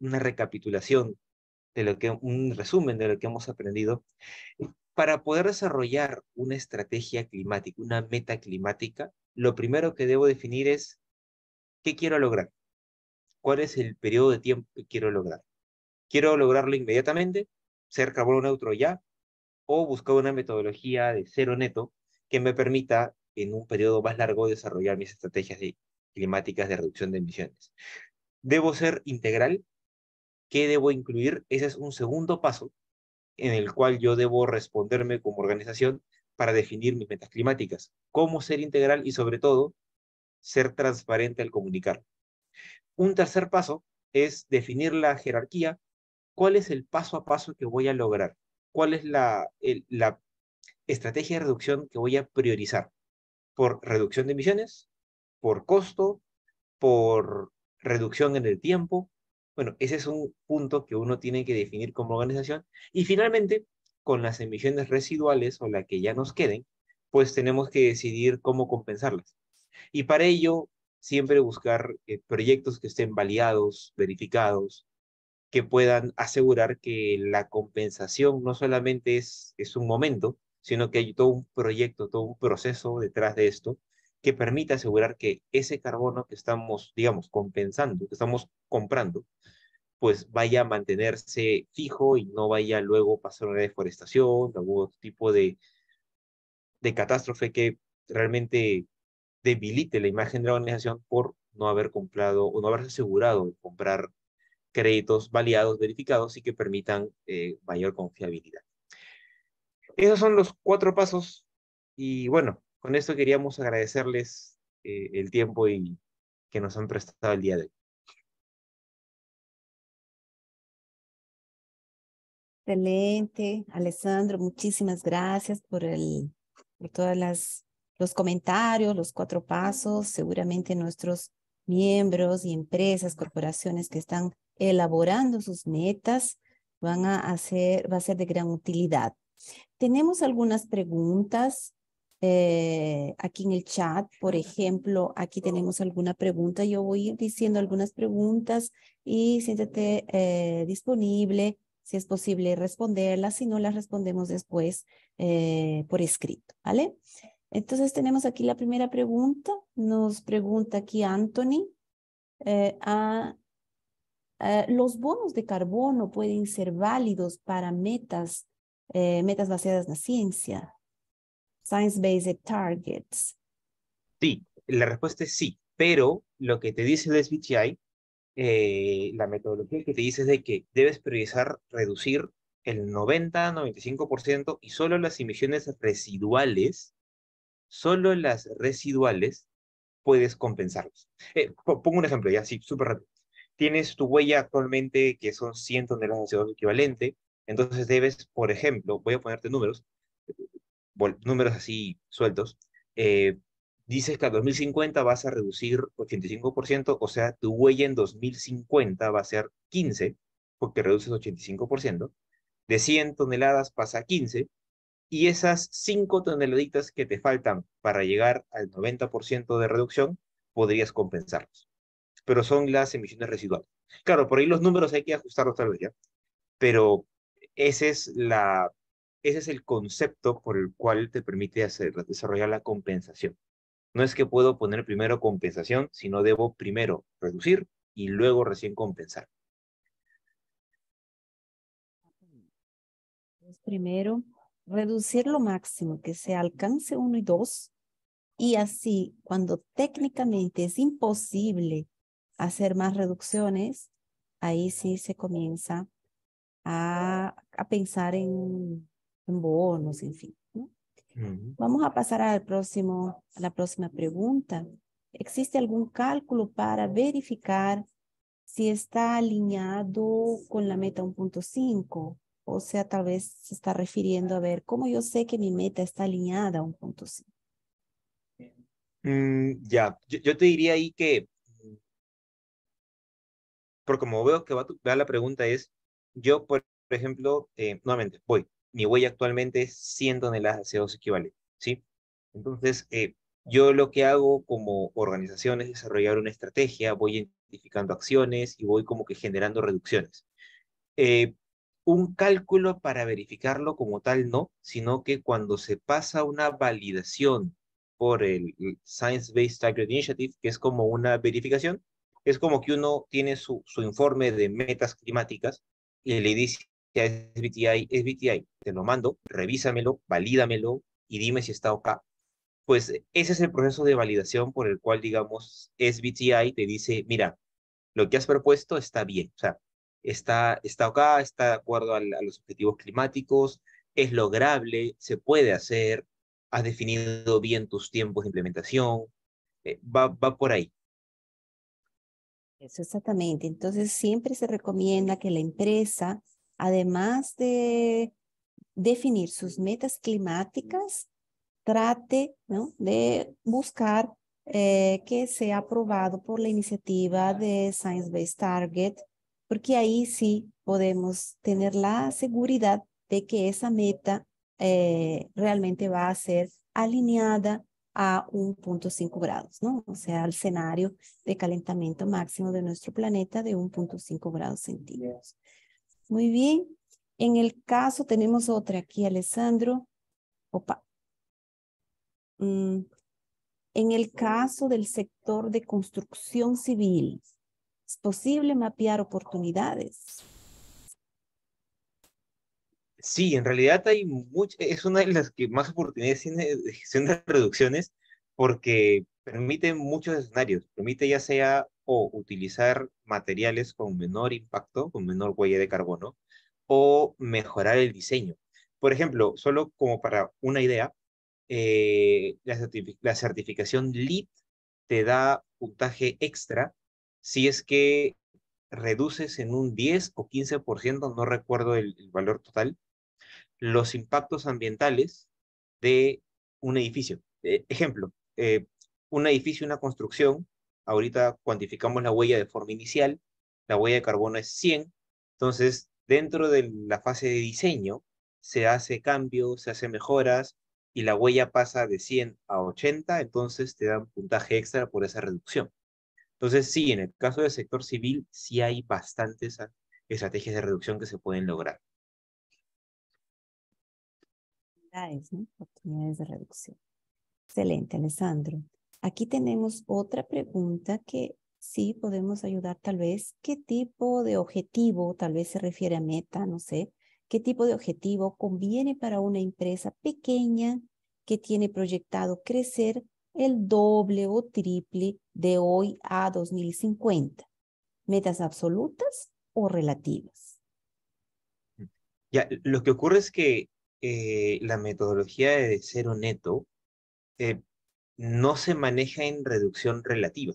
una recapitulación de lo que, un resumen de lo que hemos aprendido, para poder desarrollar una estrategia climática, una meta climática, lo primero que debo definir es qué quiero lograr, cuál es el periodo de tiempo que quiero lograr. ¿Quiero lograrlo inmediatamente, ser carbono neutro ya, o buscar una metodología de cero neto que me permita en un periodo más largo desarrollar mis estrategias climáticas de reducción de emisiones? ¿Debo ser integral? ¿Qué debo incluir? Ese es un segundo paso en el cual yo debo responderme como organización para definir mis metas climáticas. ¿Cómo ser integral y sobre todo ser transparente al comunicar? Un tercer paso es definir la jerarquía. ¿Cuál es el paso a paso que voy a lograr? ¿Cuál es la, la estrategia de reducción que voy a priorizar? ¿Por reducción de emisiones? ¿Por costo? ¿Por reducción en el tiempo. Bueno, ese es un punto que uno tiene que definir como organización. Y finalmente, con las emisiones residuales o las que ya nos queden, pues tenemos que decidir cómo compensarlas. Y para ello, siempre buscar eh, proyectos que estén validados, verificados, que puedan asegurar que la compensación no solamente es, es un momento, sino que hay todo un proyecto, todo un proceso detrás de esto que permita asegurar que ese carbono que estamos, digamos, compensando, que estamos comprando, pues vaya a mantenerse fijo y no vaya luego a pasar una deforestación, algún tipo de, catástrofe que realmente debilite la imagen de la organización por no haber comprado o no haberse asegurado de comprar créditos validados, verificados y que permitan eh, mayor confiabilidad. Esos son los cuatro pasos y bueno, con esto queríamos agradecerles eh, el tiempo y que nos han prestado el día de hoy.
Excelente, Alessandro, muchísimas gracias por, todos los comentarios, los cuatro pasos, seguramente nuestros miembros y empresas, corporaciones que están elaborando sus metas van a hacer, va a ser de gran utilidad. Tenemos algunas preguntas eh, aquí en el chat. Por ejemplo, aquí tenemos alguna pregunta. Yo voy diciendo algunas preguntas y siéntete eh, disponible si es posible responderlas. Si no, las respondemos después eh, por escrito, ¿vale? Entonces tenemos aquí la primera pregunta. Nos pregunta aquí Anthony. a, ah, los bonos de carbono pueden ser válidos para metas, metas basadas en la ciencia science-based targets?
Sí, la respuesta es sí, pero lo que te dice el SBTI, eh, la metodología que te dice es de que debes priorizar reducir el 90-95% y solo las emisiones residuales, solo las residuales puedes compensarlas. Eh, pongo un ejemplo ya, sí, súper rápido. Tienes tu huella actualmente que son 100 toneladas de CO2 equivalente, entonces debes, por ejemplo, voy a ponerte números, números así sueltos, eh, dices que a 2050 vas a reducir 85%, o sea, tu huella en 2050 va a ser 15, porque reduces 85%, de 100 toneladas pasa a 15, y esas 5 toneladitas que te faltan para llegar al 90% de reducción, podrías compensarlos. Pero son las emisiones residuales. Claro, por ahí los números hay que ajustarlos tal vez pero esa es la ese es el concepto por el cual te permite hacer, desarrollar la compensación. No es que puedo poner primero compensación, sino debo primero reducir y luego recién compensar.
Pues primero, reducir lo máximo que se alcance uno y dos. y así cuando técnicamente es imposible hacer más reducciones, ahí sí se comienza a pensar en en bonos, en fin. Vamos a pasar al próximo, a la próxima pregunta. ¿Existe algún cálculo para verificar si está alineado con la meta 1.5? O sea, tal vez se está refiriendo a ver cómo yo sé que mi meta está alineada a 1.5.
Mm, ya, yo, te diría ahí que, por como veo que va, a la pregunta es, yo, por ejemplo, eh, nuevamente, voy, mi huella actualmente es en toneladas de CO2 equivalente, ¿sí? Entonces, eh, yo lo que hago como organización es desarrollar una estrategia, voy identificando acciones y voy como que generando reducciones. Eh, un cálculo para verificarlo como tal no, sino que cuando se pasa una validación por el Science Based Target Initiative, que es como una verificación, es como que uno tiene su, su informe de metas climáticas y le dice ya es BTI, es BTI, te lo mando, revísamelo, valídamelo y dime si está OK. Pues ese es el proceso de validación por el cual, digamos, es BTI te dice, mira, lo que has propuesto está bien, o sea, está, está OK, está de acuerdo a los objetivos climáticos, es lograble, se puede hacer, has definido bien tus tiempos de implementación, eh, va, va por ahí.
Eso exactamente. Entonces, siempre se recomienda que la empresa además de definir sus metas climáticas, trate de buscar eh, que sea aprobado por la iniciativa de Science Based Target, porque ahí sí podemos tener la seguridad de que esa meta eh, realmente va a ser alineada a 1.5 grados, ¿no? O sea, al escenario de calentamiento máximo de nuestro planeta de 1.5 grados centígrados. Muy bien. En el caso tenemos otra aquí, Alessandro. Opa. Mm. En el caso del sector de construcción civil, ¿es posible mapear oportunidades?
Sí, en realidad hay muchas, es una de las que más oportunidades tiene de gestión de reducciones porque permite muchos escenarios, permite ya sea o utilizar materiales con menor impacto, con menor huella de carbono, o mejorar el diseño. Por ejemplo, solo como para una idea, eh, la, certificación LEED te da puntaje extra si es que reduces en un 10 o 15%, no recuerdo el, valor total, los impactos ambientales de un edificio. E-, ejemplo, eh, un edificio, una construcción ahorita cuantificamos la huella de forma inicial, la huella de carbono es 100, entonces dentro de la fase de diseño se hace cambios, se hace mejoras y la huella pasa de 100 a 80, entonces te dan puntaje extra por esa reducción. Entonces sí, en el caso del sector civil sí hay bastantes estrategias de reducción que se pueden lograr.
Oportunidades, ¿no? Oportunidades de reducción. Excelente, Alessandro. Aquí tenemos otra pregunta que sí podemos ayudar tal vez. ¿Qué tipo de objetivo, tal vez se refiere a meta, no sé, qué tipo de objetivo conviene para una empresa pequeña que tiene proyectado crecer el doble o triple de hoy a 2050? ¿Metas absolutas o relativas?
Ya, lo que ocurre es que eh, la metodología de cero neto eh, no se maneja en reducción relativa,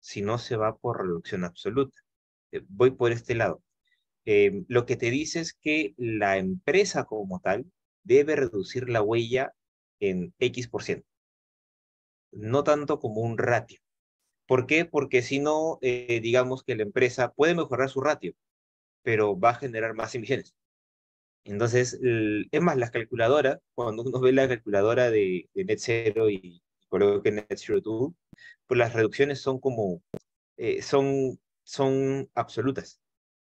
sino se va por reducción absoluta. Eh, voy por este lado. Em, lo que te dice es que la empresa como tal debe reducir la huella en X por ciento, no tanto como un ratio. ¿Por qué? Porque si no, eh, digamos que la empresa puede mejorar su ratio, pero va a generar más emisiones. Entonces, es más, las calculadoras, cuando uno ve la calculadora de, de Net Zero y, que Net Zero 2, pues las reducciones son como, eh, son, son absolutas,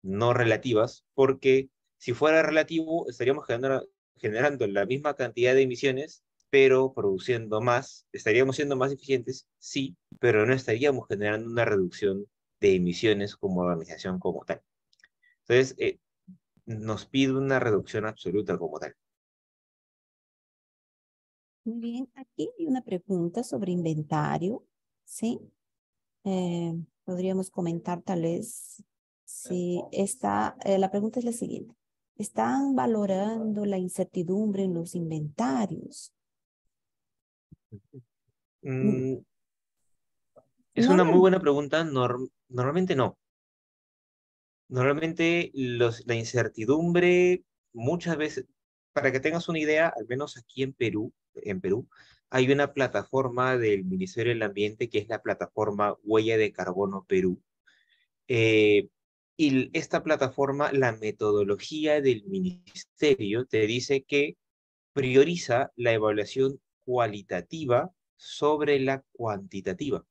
no relativas, porque si fuera relativo estaríamos generando, la misma cantidad de emisiones, pero produciendo más, estaríamos siendo más eficientes, sí, pero no estaríamos generando una reducción de emisiones como organización como tal. Entonces, eh, nos pide una reducción absoluta como tal.
Muy bien, aquí hay una pregunta sobre inventario, ¿sí? Eh, podríamos comentar tal vez si está, eh, la pregunta es la siguiente. ¿Están valorando la incertidumbre en los inventarios? Mm, es una muy
buena pregunta. normalmente no. Normalmente la incertidumbre muchas veces, para que tengas una idea, al menos aquí en Perú, en Perú, hay una plataforma del Ministerio del Ambiente que es la plataforma Huella de Carbono Perú. Eh, y esta plataforma, la metodología del ministerio te dice que prioriza la evaluación cualitativa sobre la cuantitativa.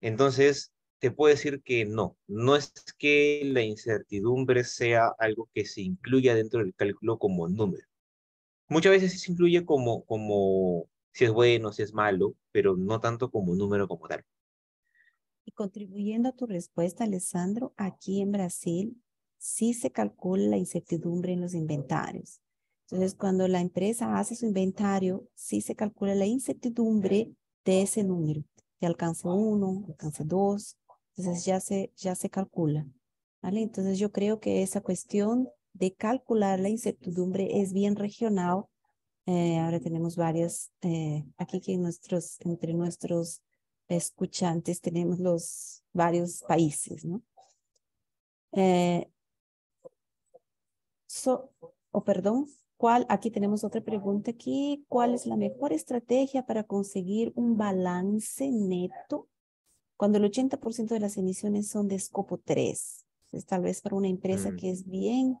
Entonces, te puedo decir que no, no es que la incertidumbre sea algo que se incluya dentro del cálculo como número. Muchas veces se incluye como, como si es bueno, si es malo, pero no tanto como un número como tal.
Y contribuyendo a tu respuesta, Alessandro, aquí en Brasil sí se calcula la incertidumbre en los inventarios. Entonces, cuando la empresa hace su inventario, sí se calcula la incertidumbre de ese número. Si alcanza uno, alcanza dos, entonces ya se, ya se calcula. ¿vale? Entonces, yo creo que esa cuestión de calcular la incertidumbre es bien regional. Eh, ahora tenemos varias, eh, aquí que nuestros, entre nuestros escuchantes tenemos los varios países, ¿no? Eh, o oh, perdón, ¿cuál? Aquí tenemos otra pregunta aquí. ¿Cuál es la mejor estrategia para conseguir un balance neto cuando el 80% de las emisiones son de escopo 3? es tal vez para una empresa mm. que es bien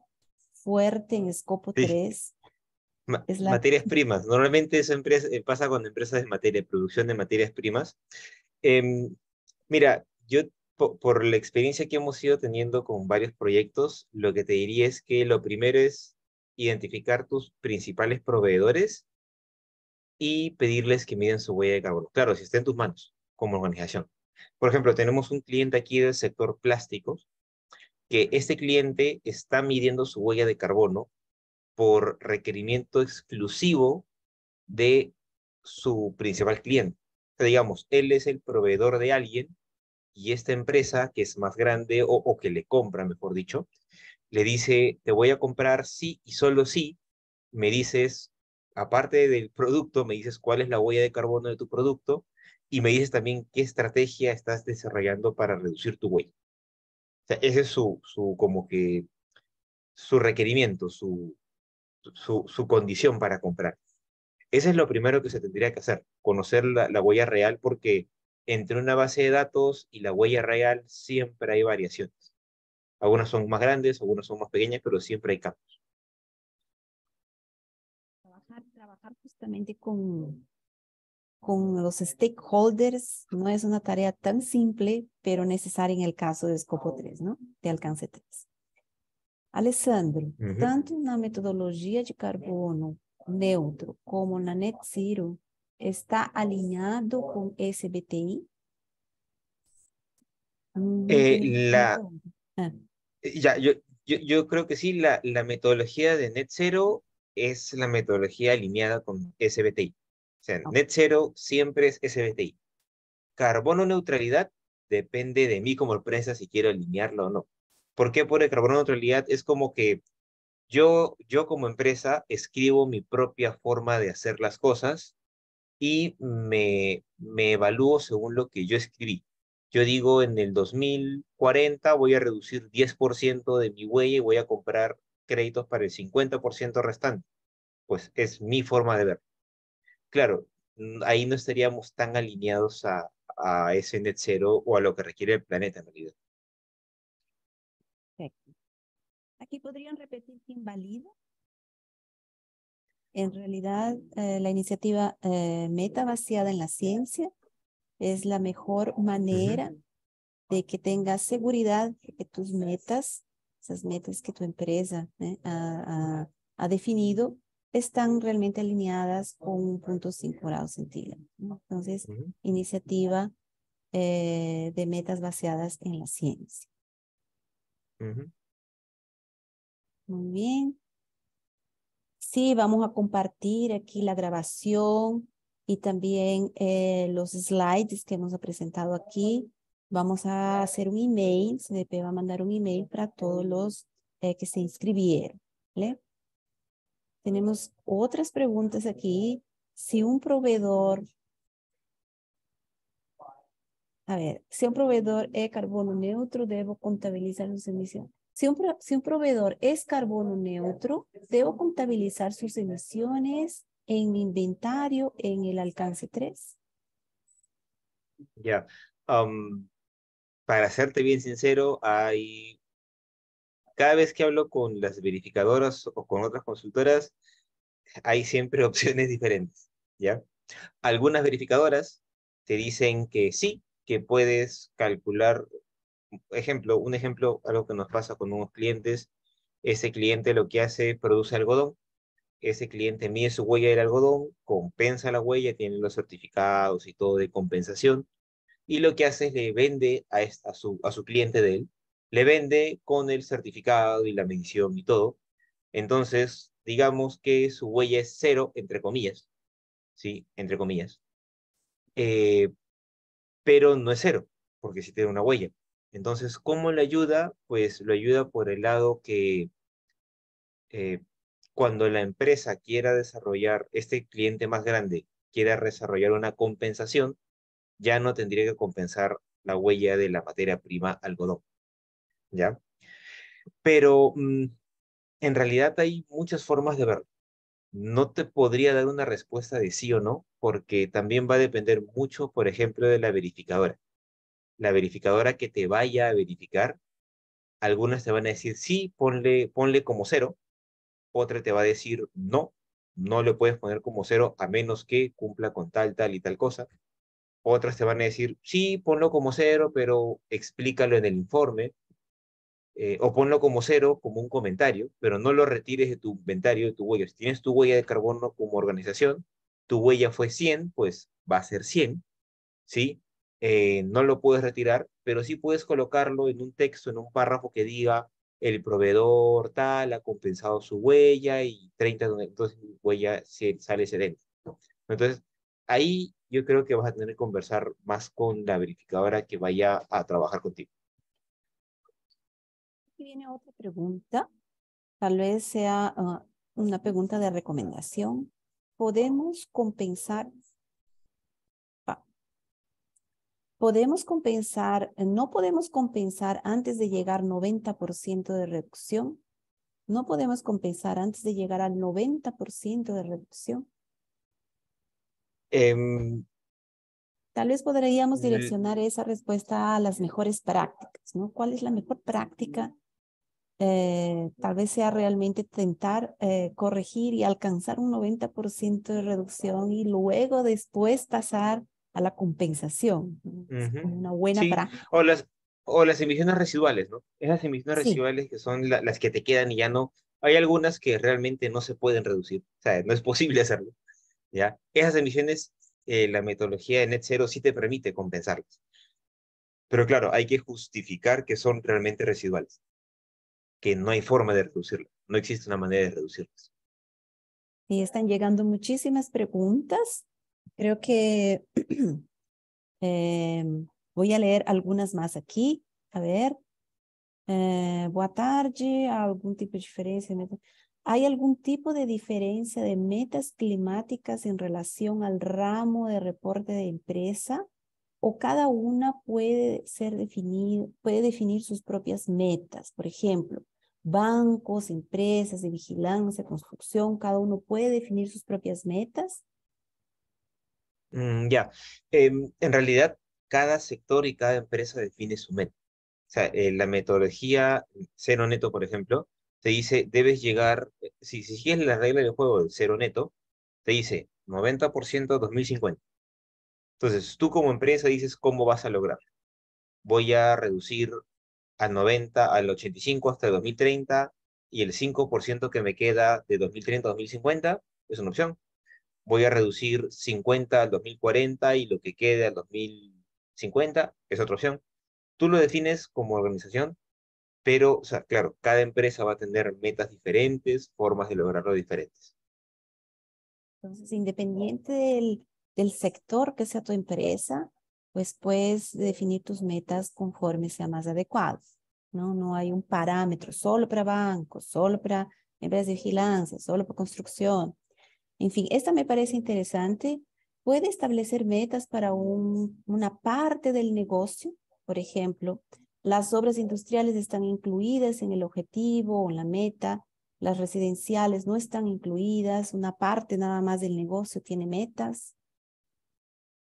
fuerte en escopo 3.
Materias primas. Normalmente eso eh, pasa con empresas de materia, producción de materias primas. Em, mira, yo por la experiencia que hemos ido teniendo con varios proyectos, lo que te diría es que lo primero es identificar tus principales proveedores y pedirles que miden su huella de carbono. Claro, si está en tus manos como organización. Por ejemplo, tenemos un cliente aquí del sector plásticos que este cliente está midiendo su huella de carbono por requerimiento exclusivo de su principal cliente. digamos, él es el proveedor de alguien y esta empresa que es más grande o, o que le compra, mejor dicho, le dice, te voy a comprar sí y solo sí, me dices, aparte del producto, me dices cuál es la huella de carbono de tu producto y me dices también qué estrategia estás desarrollando para reducir tu huella ese es su, su, como que, su requerimiento, su, su, condición para comprar. Ese es lo primero que se tendría que hacer, conocer la, huella real, porque entre una base de datos y la huella real siempre hay variaciones. Algunas son más grandes, algunas son más pequeñas, pero siempre hay cambios.
trabajar justamente con, con los stakeholders no es una tarea tan simple, pero necesaria en el caso de escopo 3, ¿no? de alcance 3. Alessandro, tanto la metodología de carbono neutro como la net zero, ¿está alineado con SBTI?
Mm, eh, la, ah. eh, ya, yo, yo, creo que sí, la, la metodología de net zero es la metodología alineada con SBTI net zero siempre es SBTI. Carbono neutralidad depende de mí como empresa si quiero alinearlo o no. ¿Por qué? pone carbono neutralidad es como que yo, yo como empresa escribo mi propia forma de hacer las cosas y me, me evalúo según lo que yo escribí. Yo digo, en el 2040 voy a reducir 10% de mi huella y voy a comprar créditos para el 50% restante. Pues es mi forma de ver claro, ahí no estaríamos tan alineados a, ese net cero o a lo que requiere el planeta en realidad.
Aquí podrían repetir que invalida. En realidad, eh, la iniciativa eh, Meta vaciada en la ciencia es la mejor manera de que tengas seguridad de que tus metas, esas metas que tu empresa eh, ha definido, están realmente alineadas con 1.5 grados centígrados. Entonces, iniciativa eh, de metas basadas en la ciencia. Muy bien. Sí, vamos a compartir aquí la grabación y también eh, los slides que hemos presentado aquí. Vamos a hacer un email, CDP va a mandar un email para todos los eh, que se inscribieron. ¿vale? Tenemos otras preguntas aquí. Si un proveedor, a ver, si un proveedor es carbono neutro, debo contabilizar sus emisiones. Si un, si un proveedor es carbono neutro, debo contabilizar sus emisiones en mi inventario en el alcance 3.
Ya. Um, para serte bien sincero, hay cada vez que hablo con las verificadoras o con otras consultoras, hay siempre opciones diferentes, ¿ya? Algunas verificadoras te dicen que sí, que puedes calcular, ejemplo, un ejemplo, algo que nos pasa con unos clientes, ese cliente lo que hace, produce algodón, ese cliente mide su huella del algodón, compensa la huella, tiene los certificados y todo de compensación, y lo que hace es le vende a, su, a su cliente de él, le vende con el certificado y la medición y todo. Entonces, digamos que su huella es cero, entre comillas, ¿sí? Entre comillas. Eh, pero no es cero, porque sí tiene una huella. Entonces, ¿cómo le ayuda? Pues lo ayuda por el lado que eh, cuando la empresa quiera desarrollar, este cliente más grande quiera desarrollar una compensación, ya no tendría que compensar la huella de la materia prima algodón. ¿ya? Pero mm, en realidad hay muchas formas de verlo. No te podría dar una respuesta de sí o no, porque también va a depender mucho, por ejemplo, de la verificadora. La verificadora que te vaya a verificar, algunas te van a decir sí, ponle, ponle como cero, otra te va a decir no, no le puedes poner como cero a menos que cumpla con tal, tal y tal cosa. Otras te van a decir sí, ponlo como cero, pero explícalo en el informe eh, o ponlo como cero, como un comentario, pero no lo retires de tu inventario, de tu huella. Si tienes tu huella de carbono como organización, tu huella fue 100, pues va a ser 100, ¿sí? Eh, no lo puedes retirar, pero sí puedes colocarlo en un texto, en un párrafo que diga el proveedor tal ha compensado su huella y 30, entonces huella se, sale excedente Entonces, ahí yo creo que vas a tener que conversar más con la verificadora que vaya a trabajar contigo
viene otra pregunta. Tal vez sea ah, una pregunta de recomendación. ¿Podemos compensar? Ah. ¿Podemos compensar? No podemos compensar antes de llegar 90% de reducción. No podemos compensar antes de llegar al 90% de reducción.
Em,
Tal vez podríamos eh, direccionar esa respuesta a las mejores prácticas, ¿no? ¿Cuál es la mejor práctica eh, tal vez sea realmente intentar eh, corregir y alcanzar un 90% de reducción y luego después pasar a la compensación.
Una buena O las, o las emisiones residuales, ¿no? Esas emisiones residuales que son las que te quedan y ya no. Hay algunas que realmente no se pueden reducir, o sea, no es posible hacerlo. ¿ya? Esas emisiones, eh, la metodología de net cero sí te permite compensarlas. Pero claro, hay que justificar que son realmente residuales que no hay forma de reducirlo, no existe una manera de reducirlas.
Y están llegando muchísimas preguntas. Creo que eh, voy a leer algunas más aquí. A ver. Eh, boa ¿Algún tipo de diferencia? ¿Hay algún tipo de diferencia de metas climáticas en relación al ramo de reporte de empresa? o cada una puede ser definir, puede definir sus propias metas. Por ejemplo, bancos, empresas de vigilancia, construcción, cada uno puede definir sus propias metas.
Mm, ya, em, en realidad cada sector y cada empresa define su meta. O sea, eh, la metodología cero neto, por ejemplo, te dice, debes llegar, eh, si sigues la regla del juego del cero neto, te dice 90% 2050. Entonces, tú como empresa dices cómo vas a lograr. Voy a reducir al 90, al 85 hasta el 2030 y el 5% que me queda de 2030 a 2050 es una opción. Voy a reducir 50 al 2040 y lo que quede al 2050 es otra opción. Tú lo defines como organización, pero, o sea, claro, cada empresa va a tener metas diferentes, formas de lograrlo diferentes.
Entonces, independiente del, del sector que sea tu empresa, pues puedes definir tus metas conforme sea más adecuado. No, no hay un parámetro solo para bancos, solo para empresas de vigilancia, solo para construcción. En fin, esta me parece interesante. Puede establecer metas para un, una parte del negocio. Por ejemplo, las obras industriales están incluidas en el objetivo o en la meta. Las residenciales no están incluidas. Una parte nada más del negocio tiene metas.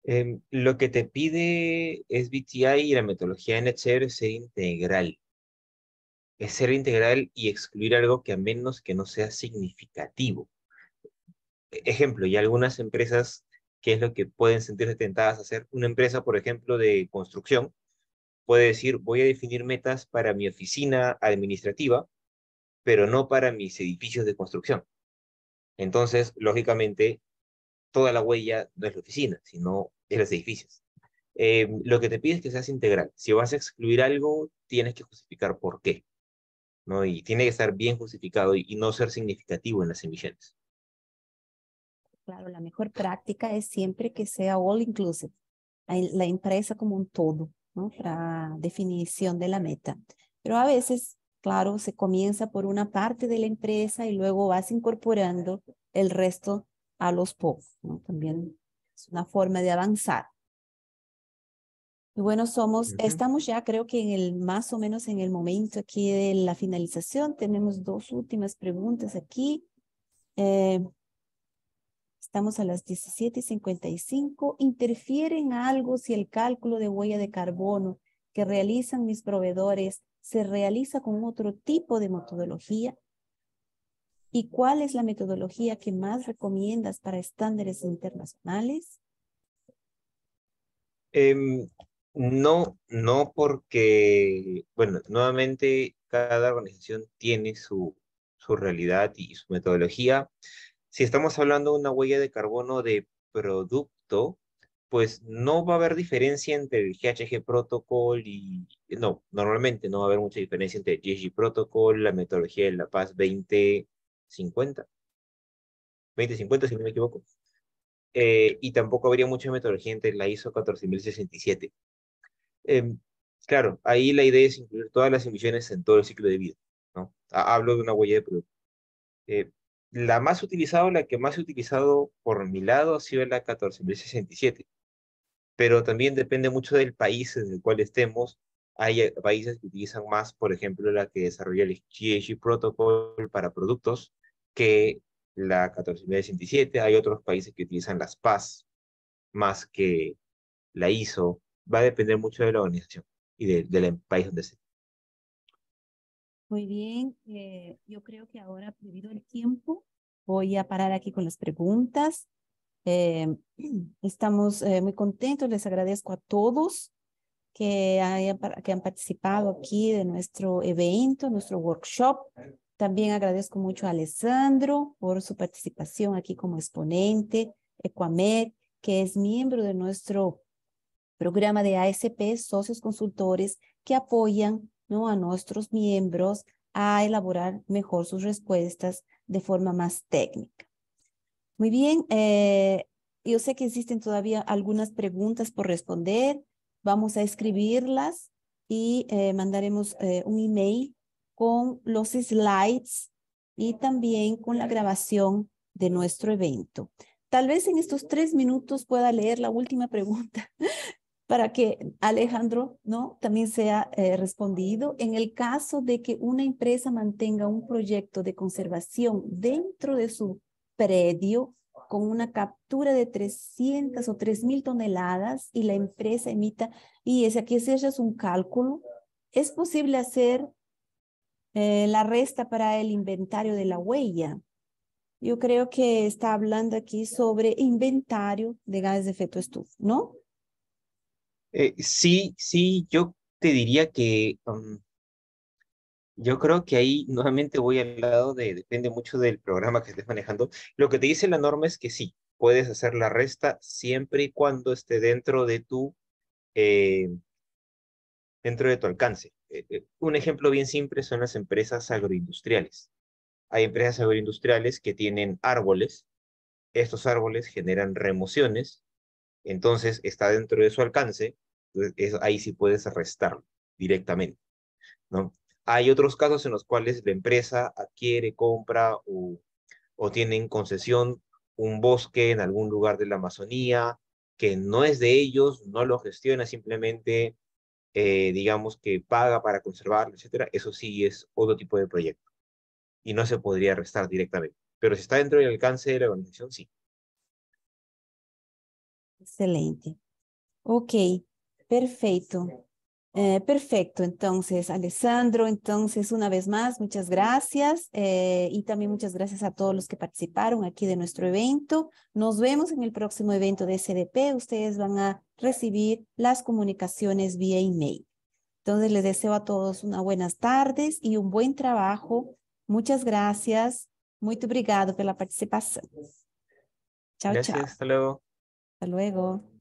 Em, lo que te pide es SBTI y la metodología NHR es ser integral. Es ser integral y excluir algo que a menos que no sea significativo. E, ejemplo, y algunas empresas, ¿qué es lo que pueden sentirse tentadas a hacer? Una empresa, por ejemplo, de construcción, puede decir, voy a definir metas para mi oficina administrativa, pero no para mis edificios de construcción. Entonces, lógicamente, toda la huella no es la oficina, sino es los edificios. Eh, lo que te pide es que seas integral. Si vas a excluir algo, tienes que justificar por qué. ¿no? Y tiene que estar bien justificado y, no ser significativo en las emisiones.
Claro, la mejor práctica es siempre que sea all inclusive, la empresa como un todo, ¿no? para definición de la meta. Pero a veces, claro, se comienza por una parte de la empresa y luego vas incorporando el resto a los pobres. ¿no? También es una forma de avanzar. Y bueno, somos, estamos ya creo que en el más o menos en el momento aquí de la finalización. Tenemos dos últimas preguntas aquí. Eh, estamos a las 17.55. ¿Interfieren algo si el cálculo de huella de carbono que realizan mis proveedores se realiza con otro tipo de metodología? ¿Y cuál es la metodología que más recomiendas para estándares internacionales?
Em, no, no porque, bueno, nuevamente cada organización tiene su, su realidad y su metodología. Si estamos hablando de una huella de carbono de producto, pues no va a haber diferencia entre el GHG Protocol y, no, normalmente no va a haber mucha diferencia entre el GHG Protocol, la metodología de La Paz 20, 50, 2050 si no me equivoco. Eh, y tampoco habría mucha metodología entre la ISO 14067. Eh, em, claro, ahí la idea es incluir todas las emisiones en todo el ciclo de vida. ¿no? Hablo de una huella de producto. Eh, la más utilizada, la que más he utilizado por mi lado, ha sido la 14067. Pero también depende mucho del país en el cual estemos hay eh, países que utilizan más, por ejemplo, la que desarrolla el GHG Protocol para productos que la 14967. Hay otros países que utilizan las PAS más que la ISO. Va a depender mucho de la organización y del país donde se.
Muy bien, eh, yo creo que ahora, debido al tiempo, voy a parar aquí con las preguntas. Eh, estamos muy contentos, les agradezco a todos que, que han participado aquí de nuestro evento, nuestro workshop. También agradezco mucho a Alessandro por su participación aquí como exponente, Ecuamed, que es miembro de nuestro programa de ASP, socios consultores que apoyan ¿no? a nuestros miembros a elaborar mejor sus respuestas de forma más técnica. Muy bien, eh, yo sé que existen todavía algunas preguntas por responder vamos a escribirlas y eh, mandaremos eh, un email con los slides y también con la grabación de nuestro evento. Tal vez en estos tres minutos pueda leer la última pregunta para que Alejandro ¿no? también sea eh, respondido. En el caso de que una empresa mantenga un proyecto de conservación dentro de su predio, con una captura de 300 o 3.000 toneladas y la empresa emita, y es aquí si es un cálculo, es posible hacer eh, la resta para el inventario de la huella. Yo creo que está hablando aquí sobre inventario de gases de efecto estufa, ¿no?
Eh, sí, sí, yo te diría que um, yo creo que ahí nuevamente voy al lado de, depende mucho del programa que estés manejando. Lo que te dice la norma es que sí, puedes hacer la resta siempre y cuando esté dentro de tu, eh, dentro de tu alcance. Eh, eh, un ejemplo bien simple son las empresas agroindustriales. Hay empresas agroindustriales que tienen árboles. Estos árboles generan remociones. Entonces está dentro de su alcance. Pues, es, ahí sí puedes restarlo directamente. ¿no? Hay otros casos en los cuales la empresa adquiere, compra o, tiene en concesión un bosque en algún lugar de la Amazonía que no es de ellos, no lo gestiona, simplemente eh, digamos que paga para conservarlo, etc. Eso sí es otro tipo de proyecto y no se podría restar directamente. Pero si está dentro del alcance de la organización, sí.
Excelente. Ok, perfecto. Eh, perfecto, entonces, Alessandro, entonces, una vez más, muchas gracias eh, y también muchas gracias a todos los que participaron aquí de nuestro evento. Nos vemos en el próximo evento de SDP. Ustedes van a recibir las comunicaciones vía email. Entonces, les deseo a todos una buenas tardes y un buen trabajo. Muchas gracias. Muy obrigado la participación.
Chao, chao. Hasta luego. Hasta luego.